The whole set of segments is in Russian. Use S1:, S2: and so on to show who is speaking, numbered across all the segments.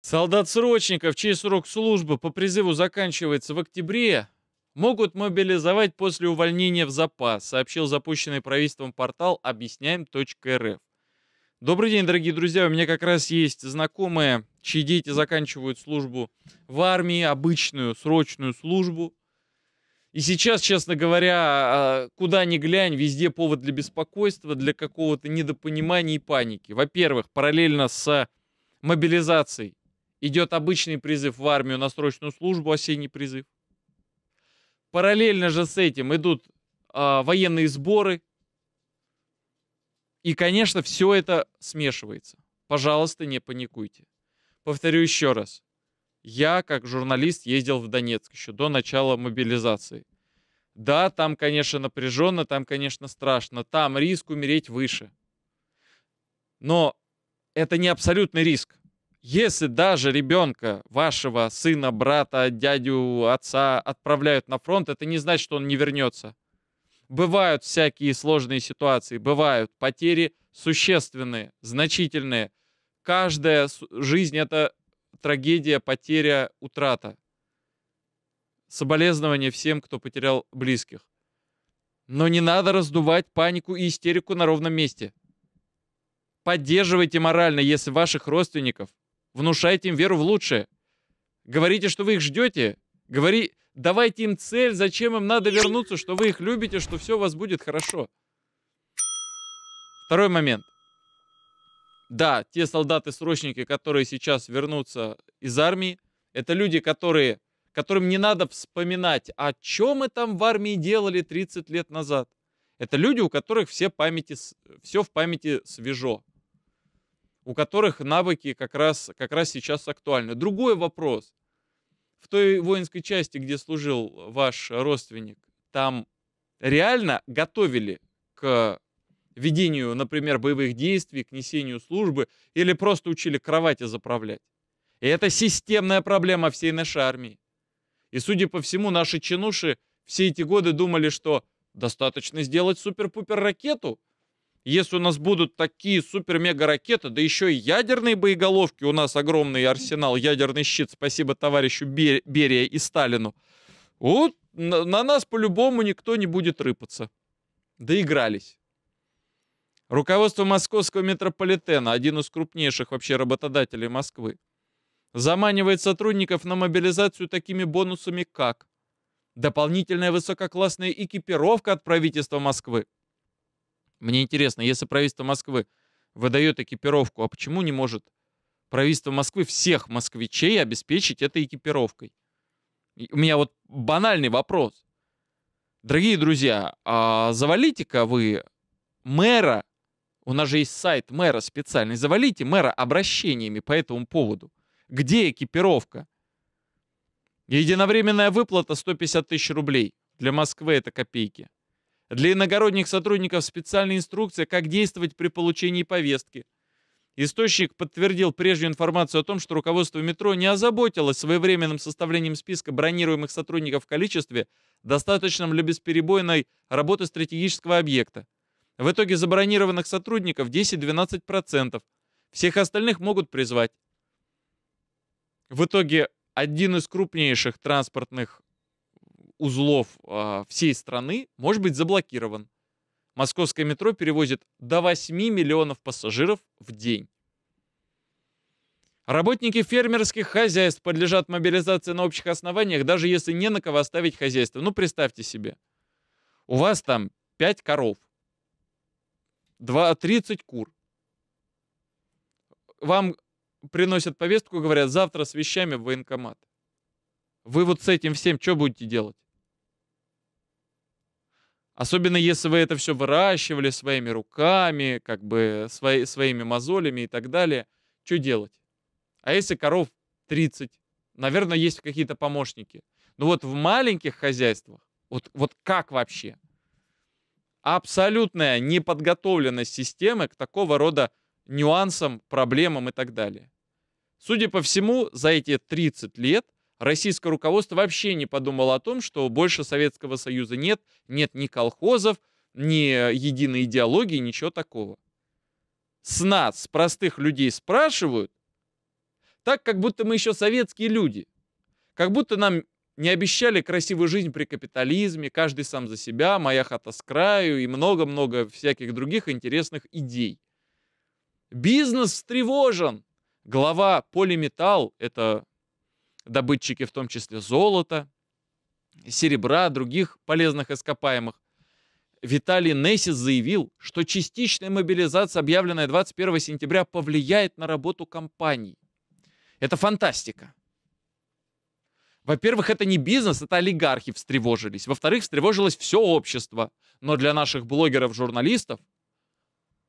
S1: Солдат-срочников, чей срок службы по призыву заканчивается в октябре, могут мобилизовать после увольнения в запас, сообщил запущенный правительством портал объясняем.рф. Добрый день, дорогие друзья. У меня как раз есть знакомые, чьи дети заканчивают службу в армии, обычную срочную службу. И сейчас, честно говоря, а, а, куда ни глянь, везде повод для беспокойства, для какого-то недопонимания и паники. Во-первых, параллельно с мобилизацией идет обычный призыв в армию на срочную службу, осенний призыв. Параллельно же с этим идут э, военные сборы. И, конечно, все это смешивается. Пожалуйста, не паникуйте. Повторю еще раз. Я, как журналист, ездил в Донецк еще до начала мобилизации. Да, там, конечно, напряженно, там, конечно, страшно, там риск умереть выше. Но это не абсолютный риск. Если даже ребенка, вашего сына, брата, дядю, отца отправляют на фронт, это не значит, что он не вернется. Бывают всякие сложные ситуации, бывают потери существенные, значительные. Каждая жизнь — это трагедия, потеря, утрата. Соболезнования всем, кто потерял близких. Но не надо раздувать панику и истерику на ровном месте. Поддерживайте морально, если ваших родственников Внушайте им веру в лучшее. Говорите, что вы их ждете. Говори, давайте им цель, зачем им надо вернуться, что вы их любите, что все у вас будет хорошо. Второй момент. Да, те солдаты-срочники, которые сейчас вернутся из армии, это люди, которые, которым не надо вспоминать, о чем мы там в армии делали 30 лет назад. Это люди, у которых все, памяти, все в памяти свежо у которых навыки как раз, как раз сейчас актуальны. Другой вопрос. В той воинской части, где служил ваш родственник, там реально готовили к ведению, например, боевых действий, к несению службы, или просто учили кровати заправлять. И это системная проблема всей нашей армии. И, судя по всему, наши чинуши все эти годы думали, что достаточно сделать супер-пупер ракету, если у нас будут такие супер-мега-ракеты, да еще и ядерные боеголовки, у нас огромный арсенал, ядерный щит, спасибо товарищу Берия и Сталину. Вот на нас по-любому никто не будет рыпаться. Доигрались. Руководство московского метрополитена, один из крупнейших вообще работодателей Москвы, заманивает сотрудников на мобилизацию такими бонусами, как дополнительная высококлассная экипировка от правительства Москвы, мне интересно, если правительство Москвы выдает экипировку, а почему не может правительство Москвы всех москвичей обеспечить этой экипировкой? У меня вот банальный вопрос. Дорогие друзья, а завалите-ка вы мэра, у нас же есть сайт мэра специальный, завалите мэра обращениями по этому поводу. Где экипировка? Единовременная выплата 150 тысяч рублей. Для Москвы это копейки. Для иногородних сотрудников специальная инструкция, как действовать при получении повестки. Источник подтвердил прежнюю информацию о том, что руководство метро не озаботилось своевременным составлением списка бронируемых сотрудников в количестве, достаточном для бесперебойной работы стратегического объекта. В итоге забронированных сотрудников 10-12%. Всех остальных могут призвать. В итоге один из крупнейших транспортных узлов э, всей страны может быть заблокирован. Московское метро перевозит до 8 миллионов пассажиров в день. Работники фермерских хозяйств подлежат мобилизации на общих основаниях, даже если не на кого оставить хозяйство. Ну, представьте себе. У вас там 5 коров, 2, 30 кур. Вам приносят повестку, говорят, завтра с вещами в военкомат. Вы вот с этим всем что будете делать? Особенно если вы это все выращивали своими руками, как бы свои, своими мозолями и так далее. Что делать? А если коров 30? Наверное, есть какие-то помощники. Но вот в маленьких хозяйствах, вот, вот как вообще? Абсолютная неподготовленность системы к такого рода нюансам, проблемам и так далее. Судя по всему, за эти 30 лет – Российское руководство вообще не подумало о том, что больше Советского Союза нет, нет ни колхозов, ни э, единой идеологии, ничего такого. С нас, с простых людей спрашивают, так как будто мы еще советские люди. Как будто нам не обещали красивую жизнь при капитализме, каждый сам за себя, моя хата с краю и много-много всяких других интересных идей. Бизнес встревожен. Глава Полиметал это добытчики в том числе золота, серебра, других полезных ископаемых. Виталий Нессис заявил, что частичная мобилизация, объявленная 21 сентября, повлияет на работу компаний. Это фантастика. Во-первых, это не бизнес, это олигархи встревожились. Во-вторых, встревожилось все общество. Но для наших блогеров, журналистов,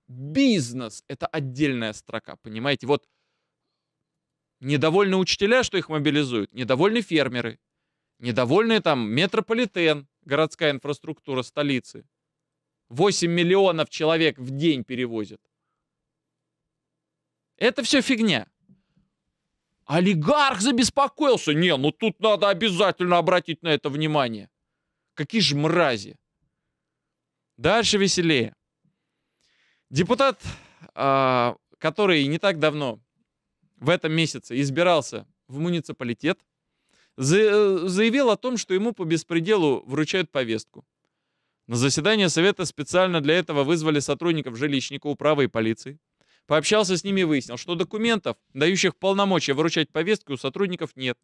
S1: бизнес — это отдельная строка, понимаете? Вот Недовольны учителя, что их мобилизуют, недовольны фермеры, недовольны там метрополитен, городская инфраструктура столицы. 8 миллионов человек в день перевозят. Это все фигня. Олигарх забеспокоился. Не, ну тут надо обязательно обратить на это внимание. Какие же мрази. Дальше веселее. Депутат, а, который не так давно в этом месяце избирался в муниципалитет, э, заявил о том, что ему по беспределу вручают повестку. На заседание совета специально для этого вызвали сотрудников жилищника, управы и полиции. Пообщался с ними и выяснил, что документов, дающих полномочия выручать повестки, у сотрудников нет.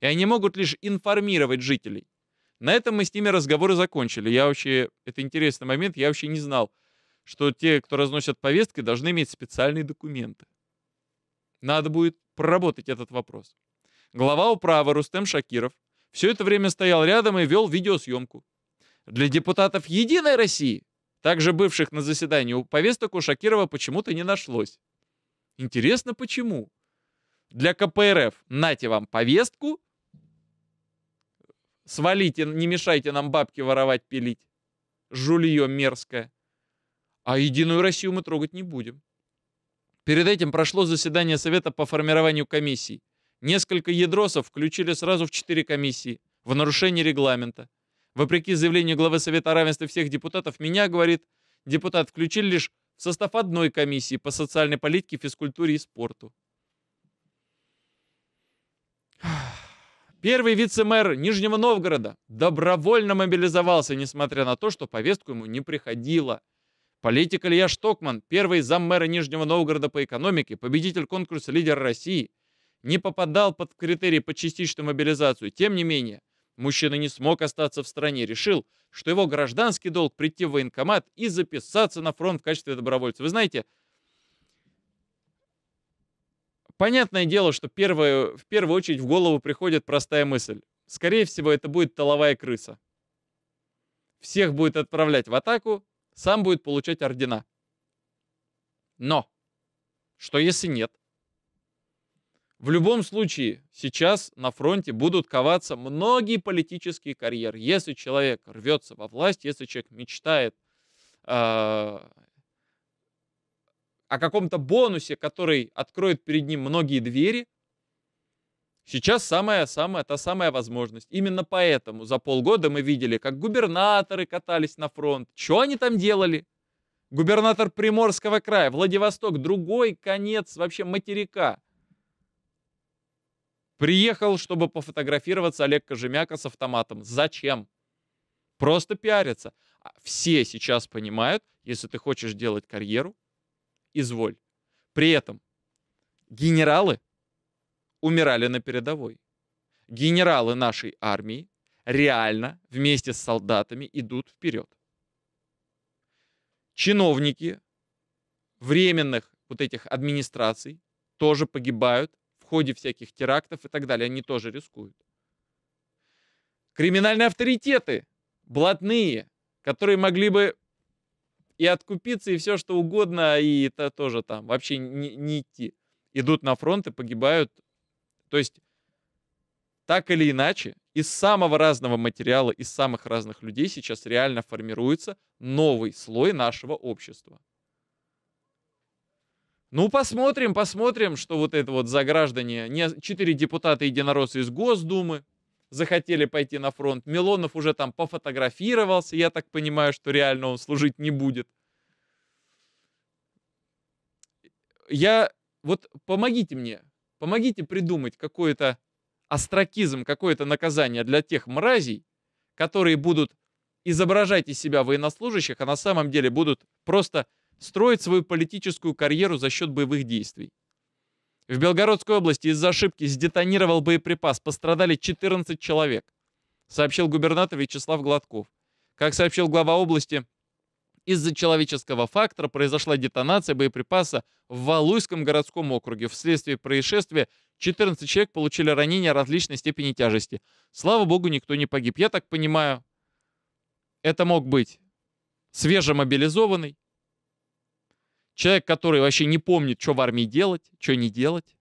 S1: И они могут лишь информировать жителей. На этом мы с ними разговоры закончили. Я вообще, это интересный момент, я вообще не знал, что те, кто разносят повестки, должны иметь специальные документы. Надо будет проработать этот вопрос. Глава управы Рустем Шакиров все это время стоял рядом и вел видеосъемку. Для депутатов «Единой России», также бывших на заседании, у повесток у Шакирова почему-то не нашлось. Интересно, почему? Для КПРФ «Нате вам повестку», «Свалите, не мешайте нам бабки воровать пилить», жулье мерзкое. А «Единую Россию» мы трогать не будем. Перед этим прошло заседание Совета по формированию комиссий. Несколько ядросов включили сразу в четыре комиссии, в нарушение регламента. Вопреки заявлению главы Совета равенства всех депутатов, меня, говорит, депутат включили лишь в состав одной комиссии по социальной политике, физкультуре и спорту. Первый вице-мэр Нижнего Новгорода добровольно мобилизовался, несмотря на то, что повестку ему не приходило – Политик Илья Штокман, первый заммэра Нижнего Новгорода по экономике, победитель конкурса «Лидер России», не попадал под критерии по частичную мобилизацию. Тем не менее, мужчина не смог остаться в стране, решил, что его гражданский долг прийти в военкомат и записаться на фронт в качестве добровольца. Вы знаете, понятное дело, что первое, в первую очередь в голову приходит простая мысль. Скорее всего, это будет толовая крыса. Всех будет отправлять в атаку, сам будет получать ордена. Но, что если нет? В любом случае, сейчас на фронте будут коваться многие политические карьеры. Если человек рвется во власть, если человек мечтает э, о каком-то бонусе, который откроет перед ним многие двери, Сейчас самая-самая, та самая возможность. Именно поэтому за полгода мы видели, как губернаторы катались на фронт. Что они там делали? Губернатор Приморского края, Владивосток, другой конец вообще материка. Приехал, чтобы пофотографироваться Олег Кожемяка с автоматом. Зачем? Просто пиариться. А все сейчас понимают, если ты хочешь делать карьеру, изволь. При этом генералы умирали на передовой. Генералы нашей армии реально вместе с солдатами идут вперед. Чиновники временных вот этих администраций тоже погибают в ходе всяких терактов и так далее. Они тоже рискуют. Криминальные авторитеты, блатные, которые могли бы и откупиться, и все что угодно, и это тоже там вообще не, не идти. Идут на фронт и погибают то есть, так или иначе, из самого разного материала, из самых разных людей сейчас реально формируется новый слой нашего общества. Ну, посмотрим, посмотрим, что вот это вот за граждане. четыре депутата единороссы из Госдумы захотели пойти на фронт. Милонов уже там пофотографировался, я так понимаю, что реально он служить не будет. Я, вот помогите мне, Помогите придумать какой-то астракизм, какое-то наказание для тех мразей, которые будут изображать из себя военнослужащих, а на самом деле будут просто строить свою политическую карьеру за счет боевых действий. В Белгородской области из-за ошибки сдетонировал боеприпас, пострадали 14 человек, сообщил губернатор Вячеслав Гладков. Как сообщил глава области, из-за человеческого фактора произошла детонация боеприпаса в Валуйском городском округе. Вследствие происшествия 14 человек получили ранения различной степени тяжести. Слава богу, никто не погиб. Я так понимаю, это мог быть свежемобилизованный, человек, который вообще не помнит, что в армии делать, что не делать.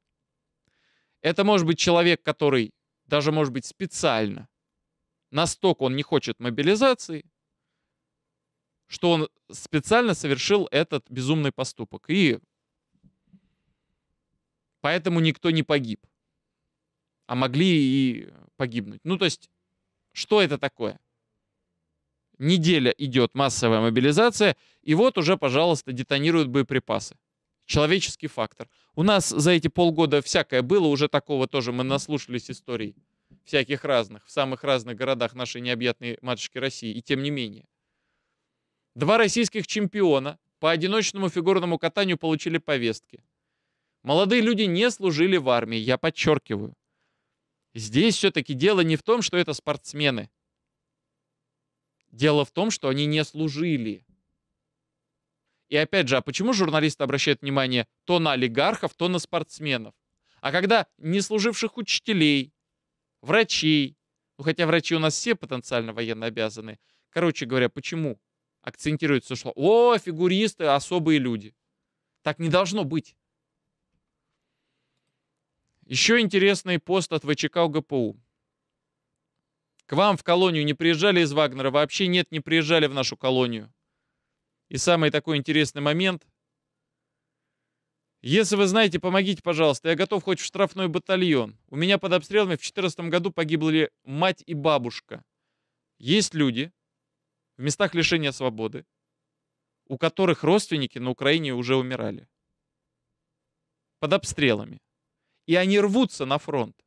S1: Это может быть человек, который даже, может быть, специально, настолько он не хочет мобилизации, что он специально совершил этот безумный поступок. И поэтому никто не погиб. А могли и погибнуть. Ну, то есть, что это такое? Неделя идет массовая мобилизация, и вот уже, пожалуйста, детонируют боеприпасы. Человеческий фактор. У нас за эти полгода всякое было, уже такого тоже мы наслушались историй всяких разных, в самых разных городах нашей необъятной матушки России, и тем не менее. Два российских чемпиона по одиночному фигурному катанию получили повестки. Молодые люди не служили в армии, я подчеркиваю. Здесь все-таки дело не в том, что это спортсмены. Дело в том, что они не служили. И опять же, а почему журналисты обращают внимание то на олигархов, то на спортсменов? А когда не служивших учителей, врачей, ну хотя врачи у нас все потенциально военно обязаны. Короче говоря, почему? акцентируется, что «О, фигуристы, особые люди». Так не должно быть. Еще интересный пост от ВЧК ГПУ. К вам в колонию не приезжали из Вагнера? Вообще нет, не приезжали в нашу колонию. И самый такой интересный момент. Если вы знаете, помогите, пожалуйста. Я готов хоть в штрафной батальон. У меня под обстрелами в 2014 году погибли мать и бабушка. Есть люди, в местах лишения свободы, у которых родственники на Украине уже умирали. Под обстрелами. И они рвутся на фронт.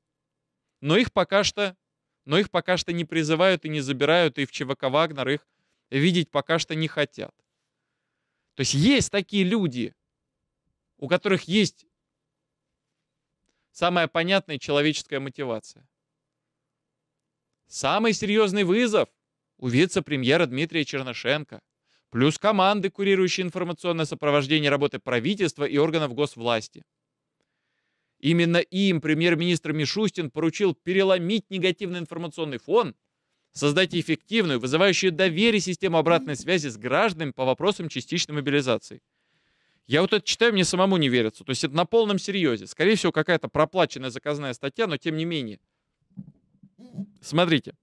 S1: Но их пока что, но их пока что не призывают и не забирают, и в ЧВК «Вагнер» их видеть пока что не хотят. То есть есть такие люди, у которых есть самая понятная человеческая мотивация. Самый серьезный вызов у вице-премьера Дмитрия Чернышенко, плюс команды, курирующие информационное сопровождение работы правительства и органов госвласти. Именно им премьер-министр Мишустин поручил переломить негативный информационный фон, создать эффективную, вызывающую доверие систему обратной связи с гражданами по вопросам частичной мобилизации. Я вот это читаю, мне самому не верится. То есть это на полном серьезе. Скорее всего, какая-то проплаченная заказная статья, но тем не менее. Смотрите.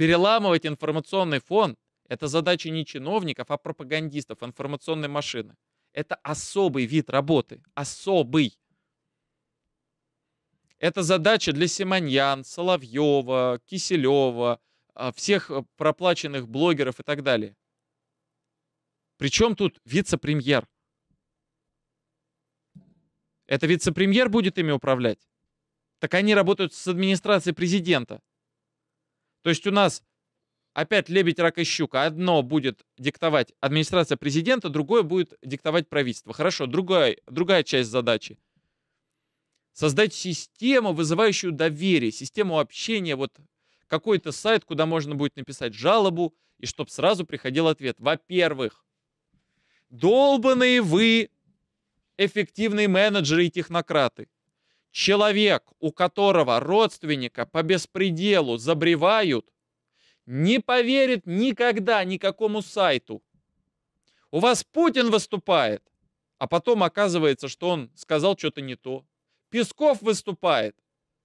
S1: Переламывать информационный фон – это задача не чиновников, а пропагандистов информационной машины. Это особый вид работы. Особый. Это задача для Симоньян, Соловьева, Киселева, а, всех э, проплаченных блогеров и так далее. Причем тут вице-премьер? Это вице-премьер будет ими управлять? Так они работают с администрацией президента. То есть у нас опять лебедь, рак и щука. Одно будет диктовать администрация президента, другое будет диктовать правительство. Хорошо, другая, другая часть задачи. Создать систему, вызывающую доверие, систему общения, вот какой-то сайт, куда можно будет написать жалобу, и чтобы сразу приходил ответ. Во-первых, долбанные вы эффективные менеджеры и технократы. Человек, у которого родственника по беспределу забревают, не поверит никогда никакому сайту. У вас Путин выступает, а потом оказывается, что он сказал что-то не то. Песков выступает.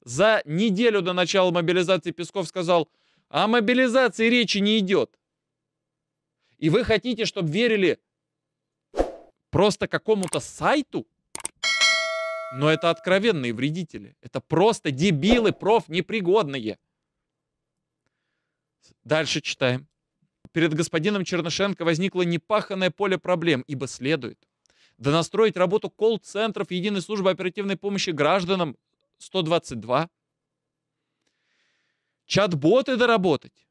S1: За неделю до начала мобилизации Песков сказал, о мобилизации речи не идет. И вы хотите, чтобы верили просто какому-то сайту? Но это откровенные вредители. Это просто дебилы, проф, непригодные. Дальше читаем. Перед господином Чернышенко возникло непаханное поле проблем, ибо следует донастроить работу колл-центров Единой службы оперативной помощи гражданам 122, чат-боты доработать,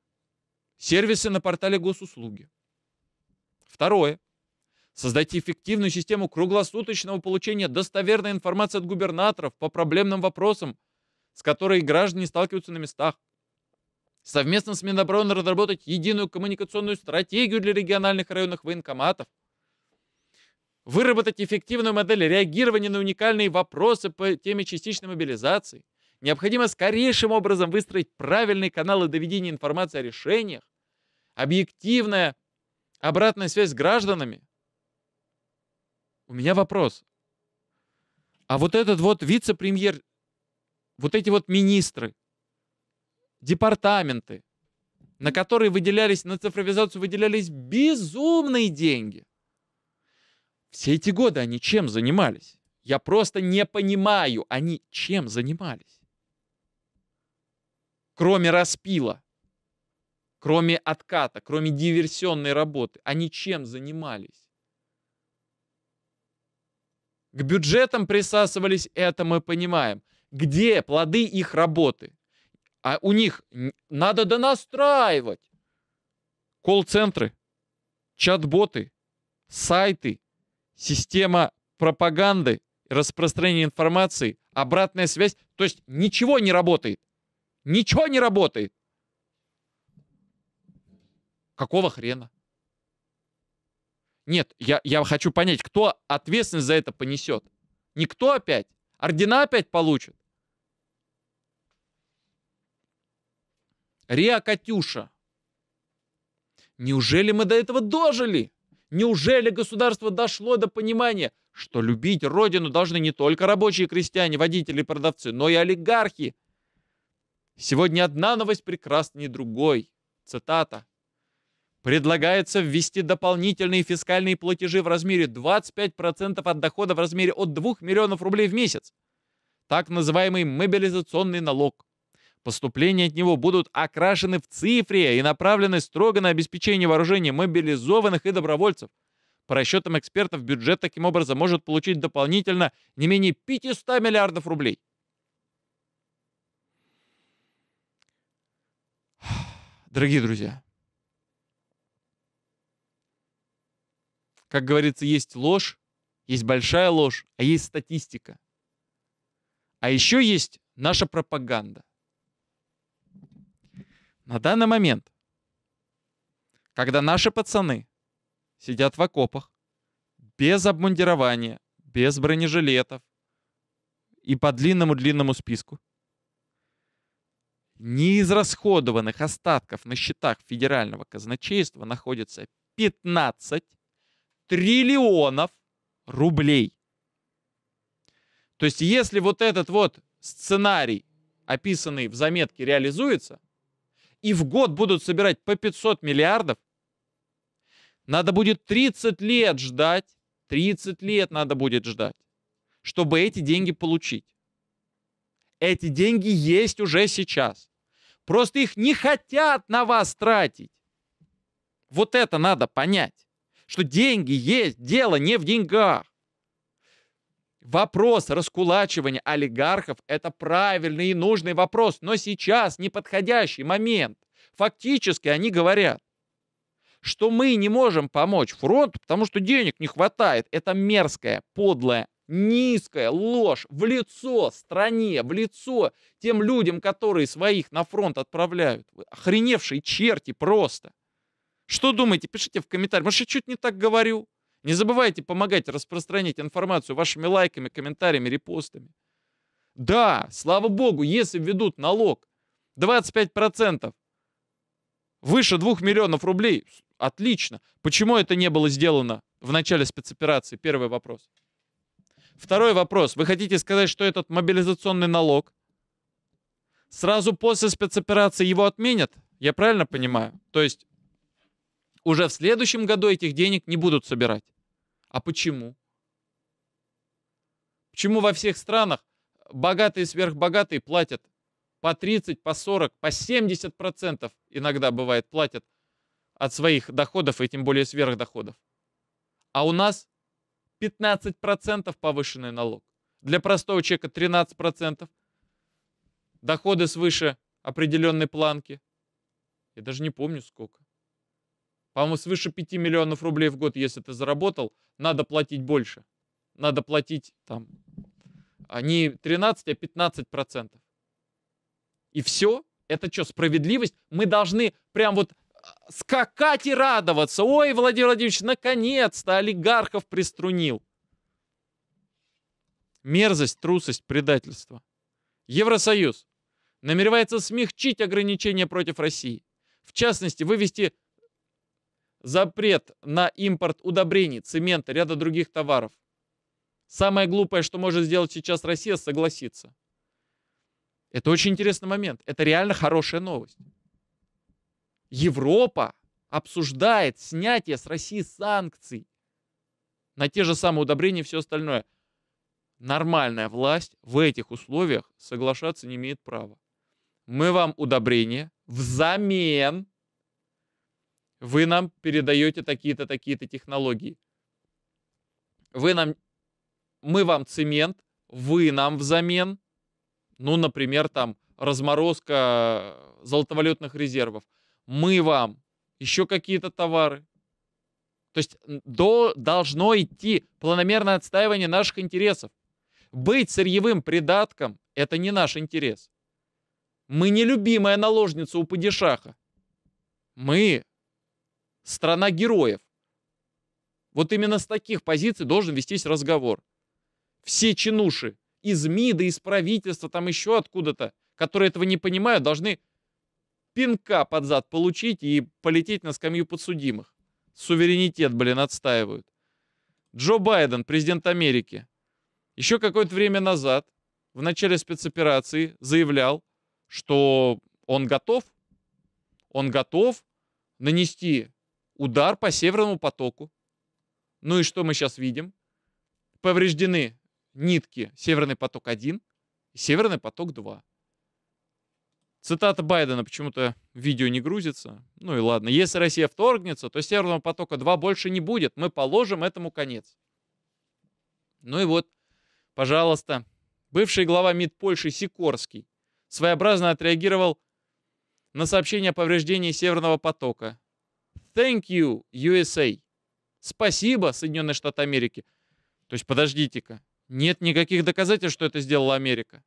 S1: сервисы на портале госуслуги. Второе. Создайте эффективную систему круглосуточного получения достоверной информации от губернаторов по проблемным вопросам, с которой граждане сталкиваются на местах. Совместно с Минобороны разработать единую коммуникационную стратегию для региональных районных военкоматов. Выработать эффективную модель реагирования на уникальные вопросы по теме частичной мобилизации. Необходимо скорейшим образом выстроить правильные каналы доведения информации о решениях, объективная обратная связь с гражданами, у меня вопрос. А вот этот вот вице-премьер, вот эти вот министры, департаменты, на которые выделялись, на цифровизацию выделялись безумные деньги. Все эти годы они чем занимались? Я просто не понимаю, они чем занимались? Кроме распила, кроме отката, кроме диверсионной работы, они чем занимались? К бюджетам присасывались, это мы понимаем. Где плоды их работы? А у них надо донастраивать. Колл-центры, чат-боты, сайты, система пропаганды, распространения информации, обратная связь. То есть ничего не работает. Ничего не работает. Какого хрена? Нет, я, я хочу понять, кто ответственность за это понесет. Никто опять. Ордена опять получит. Риа Катюша. Неужели мы до этого дожили? Неужели государство дошло до понимания, что любить родину должны не только рабочие крестьяне, водители и продавцы, но и олигархи? Сегодня одна новость прекраснее другой. Цитата. Предлагается ввести дополнительные фискальные платежи в размере 25% от дохода в размере от 2 миллионов рублей в месяц. Так называемый мобилизационный налог. Поступления от него будут окрашены в цифре и направлены строго на обеспечение вооружения мобилизованных и добровольцев. По расчетам экспертов, бюджет таким образом может получить дополнительно не менее 500 миллиардов рублей. Дорогие друзья, Как говорится, есть ложь, есть большая ложь, а есть статистика. А еще есть наша пропаганда. На данный момент, когда наши пацаны сидят в окопах, без обмундирования, без бронежилетов и по длинному-длинному списку, неизрасходованных остатков на счетах федерального казначейства находится 15 триллионов рублей. То есть если вот этот вот сценарий, описанный в заметке, реализуется, и в год будут собирать по 500 миллиардов, надо будет 30 лет ждать, 30 лет надо будет ждать, чтобы эти деньги получить. Эти деньги есть уже сейчас. Просто их не хотят на вас тратить. Вот это надо понять что деньги есть, дело не в деньгах. Вопрос раскулачивания олигархов – это правильный и нужный вопрос, но сейчас неподходящий момент. Фактически они говорят, что мы не можем помочь фронту, потому что денег не хватает. Это мерзкая, подлая, низкая ложь в лицо стране, в лицо тем людям, которые своих на фронт отправляют. охреневшие черти просто. Что думаете? Пишите в комментариях. Может, я чуть не так говорю? Не забывайте помогать распространять информацию вашими лайками, комментариями, репостами. Да, слава богу, если введут налог 25% выше 2 миллионов рублей, отлично. Почему это не было сделано в начале спецоперации? Первый вопрос. Второй вопрос. Вы хотите сказать, что этот мобилизационный налог сразу после спецоперации его отменят? Я правильно понимаю? То есть уже в следующем году этих денег не будут собирать. А почему? Почему во всех странах богатые сверхбогатые платят по 30, по 40, по 70 процентов иногда бывает платят от своих доходов и тем более сверхдоходов. А у нас 15 процентов повышенный налог. Для простого человека 13 процентов. Доходы свыше определенной планки. Я даже не помню сколько. По-моему, свыше 5 миллионов рублей в год, если ты заработал, надо платить больше. Надо платить там не 13, а 15 процентов. И все? Это что, справедливость? Мы должны прям вот а, скакать и радоваться. Ой, Владимир Владимирович, наконец-то олигархов приструнил. Мерзость, трусость, предательство. Евросоюз намеревается смягчить ограничения против России. В частности, вывести запрет на импорт удобрений, цемента, ряда других товаров. Самое глупое, что может сделать сейчас Россия, согласиться. Это очень интересный момент. Это реально хорошая новость. Европа обсуждает снятие с России санкций на те же самые удобрения и все остальное. Нормальная власть в этих условиях соглашаться не имеет права. Мы вам удобрения взамен вы нам передаете такие-то, такие-то технологии. Вы нам, мы вам цемент, вы нам взамен, ну, например, там разморозка золотовалютных резервов. Мы вам еще какие-то товары. То есть до, должно идти планомерное отстаивание наших интересов. Быть сырьевым придатком – это не наш интерес. Мы не любимая наложница у падишаха. Мы страна героев. Вот именно с таких позиций должен вестись разговор. Все чинуши из МИДа, из правительства, там еще откуда-то, которые этого не понимают, должны пинка под зад получить и полететь на скамью подсудимых. Суверенитет, блин, отстаивают. Джо Байден, президент Америки, еще какое-то время назад, в начале спецоперации, заявлял, что он готов, он готов нанести удар по Северному потоку. Ну и что мы сейчас видим? Повреждены нитки Северный поток-1 и Северный поток-2. Цитата Байдена почему-то видео не грузится. Ну и ладно. Если Россия вторгнется, то Северного потока-2 больше не будет. Мы положим этому конец. Ну и вот, пожалуйста, бывший глава МИД Польши Сикорский своеобразно отреагировал на сообщение о повреждении Северного потока. Thank you, USA. Спасибо, Соединенные Штаты Америки. То есть, подождите-ка, нет никаких доказательств, что это сделала Америка.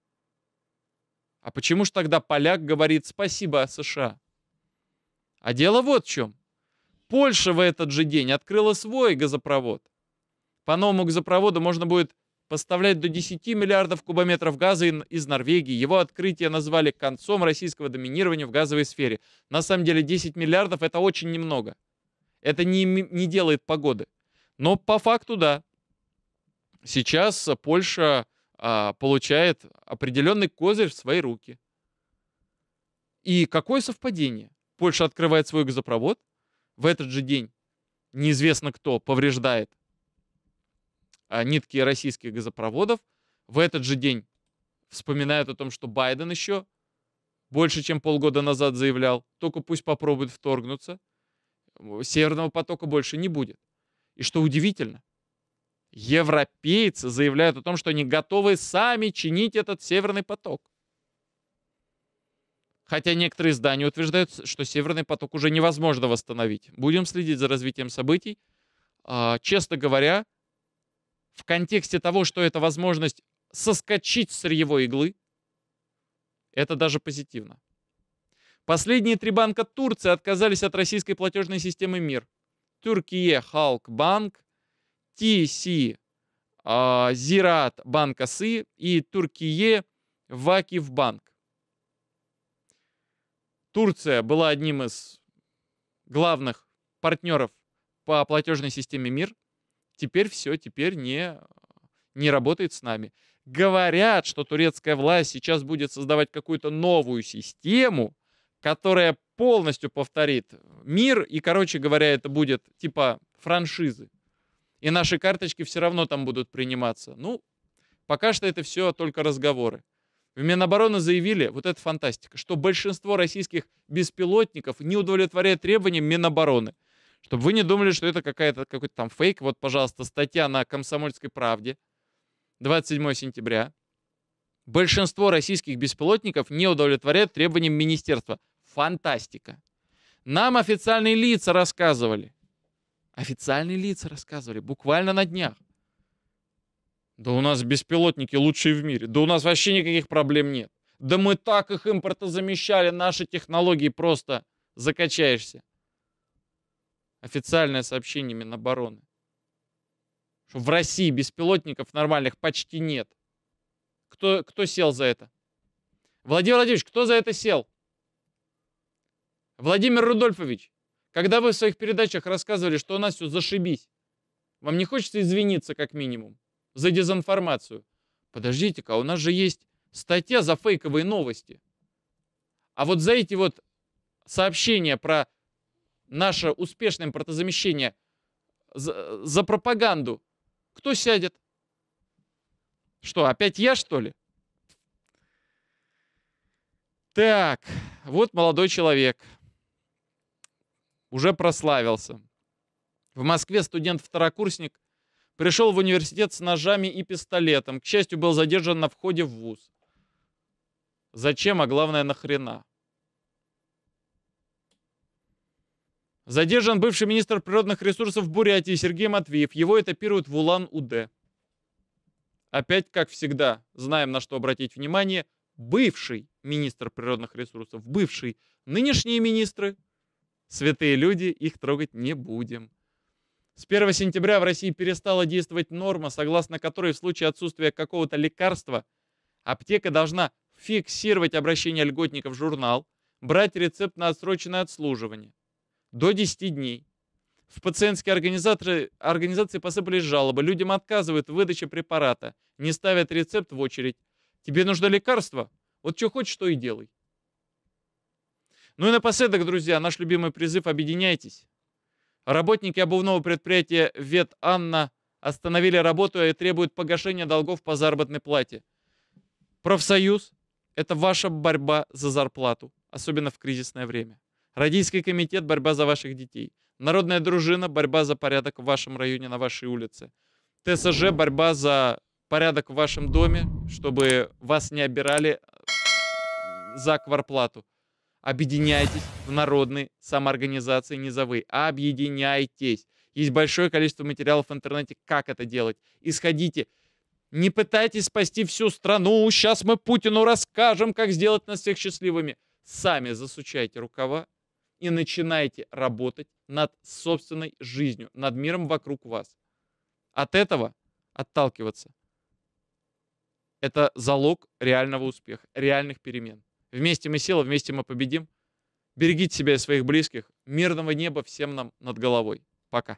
S1: А почему же тогда поляк говорит спасибо США? А дело вот в чем. Польша в этот же день открыла свой газопровод. По новому газопроводу можно будет поставлять до 10 миллиардов кубометров газа из Норвегии. Его открытие назвали концом российского доминирования в газовой сфере. На самом деле 10 миллиардов это очень немного. Это не, не делает погоды. Но по факту да. Сейчас Польша а, получает определенный козырь в свои руки. И какое совпадение? Польша открывает свой газопровод, в этот же день неизвестно кто повреждает а, нитки российских газопроводов. В этот же день вспоминают о том, что Байден еще больше, чем полгода назад заявлял, только пусть попробует вторгнуться, Северного потока больше не будет. И что удивительно, европейцы заявляют о том, что они готовы сами чинить этот Северный поток. Хотя некоторые издания утверждают, что Северный поток уже невозможно восстановить. Будем следить за развитием событий. А, честно говоря, в контексте того, что это возможность соскочить с сырьевой иглы, это даже позитивно. Последние три банка Турции отказались от российской платежной системы МИР. Туркие Халк Банк, ТС Зират Банк Асы и Туркие Вакив Банк. Турция была одним из главных партнеров по платежной системе МИР – теперь все, теперь не, не работает с нами. Говорят, что турецкая власть сейчас будет создавать какую-то новую систему, которая полностью повторит мир, и, короче говоря, это будет типа франшизы. И наши карточки все равно там будут приниматься. Ну, пока что это все только разговоры. В Минобороны заявили, вот это фантастика, что большинство российских беспилотников не удовлетворяет требованиям Минобороны – чтобы вы не думали, что это какая-то, какой-то там фейк. Вот, пожалуйста, статья на «Комсомольской правде» 27 сентября. Большинство российских беспилотников не удовлетворяют требованиям министерства. Фантастика. Нам официальные лица рассказывали. Официальные лица рассказывали, буквально на днях. Да у нас беспилотники лучшие в мире. Да у нас вообще никаких проблем нет. Да мы так их импорта замещали, наши технологии просто закачаешься. Официальное сообщение Минобороны. Что в России беспилотников нормальных почти нет. Кто, кто сел за это? Владимир Владимирович, кто за это сел? Владимир Рудольфович, когда вы в своих передачах рассказывали, что у нас все зашибись, вам не хочется извиниться как минимум за дезинформацию? Подождите-ка, у нас же есть статья за фейковые новости. А вот за эти вот сообщения про наше успешное импортозамещение за, за пропаганду, кто сядет? Что, опять я, что ли? Так, вот молодой человек. Уже прославился. В Москве студент-второкурсник пришел в университет с ножами и пистолетом. К счастью, был задержан на входе в ВУЗ. Зачем, а главное, нахрена? Задержан бывший министр природных ресурсов Бурятии Сергей Матвеев. Его этапируют в Улан-Удэ. Опять, как всегда, знаем, на что обратить внимание. Бывший министр природных ресурсов, бывший. Нынешние министры, святые люди, их трогать не будем. С 1 сентября в России перестала действовать норма, согласно которой в случае отсутствия какого-то лекарства аптека должна фиксировать обращение льготников в журнал, брать рецепт на отсроченное отслуживание до 10 дней. В пациентские организаторы, организации посыпались жалобы. Людям отказывают в выдаче препарата, не ставят рецепт в очередь. Тебе нужно лекарство? Вот что хочешь, то и делай. Ну и напоследок, друзья, наш любимый призыв «Объединяйтесь». Работники обувного предприятия «Вет Анна» остановили работу и требуют погашения долгов по заработной плате. Профсоюз – это ваша борьба за зарплату, особенно в кризисное время. Родийский комитет – борьба за ваших детей. Народная дружина – борьба за порядок в вашем районе, на вашей улице. ТСЖ – борьба за порядок в вашем доме, чтобы вас не обирали э, за кварплату. Объединяйтесь в народной самоорганизации низовые. Объединяйтесь. Есть большое количество материалов в интернете, как это делать. Исходите. Не пытайтесь спасти всю страну. Сейчас мы Путину расскажем, как сделать нас всех счастливыми сами засучайте рукава и начинайте работать над собственной жизнью, над миром вокруг вас. От этого отталкиваться. Это залог реального успеха, реальных перемен. Вместе мы сила, вместе мы победим. Берегите себя и своих близких. Мирного неба всем нам над головой. Пока.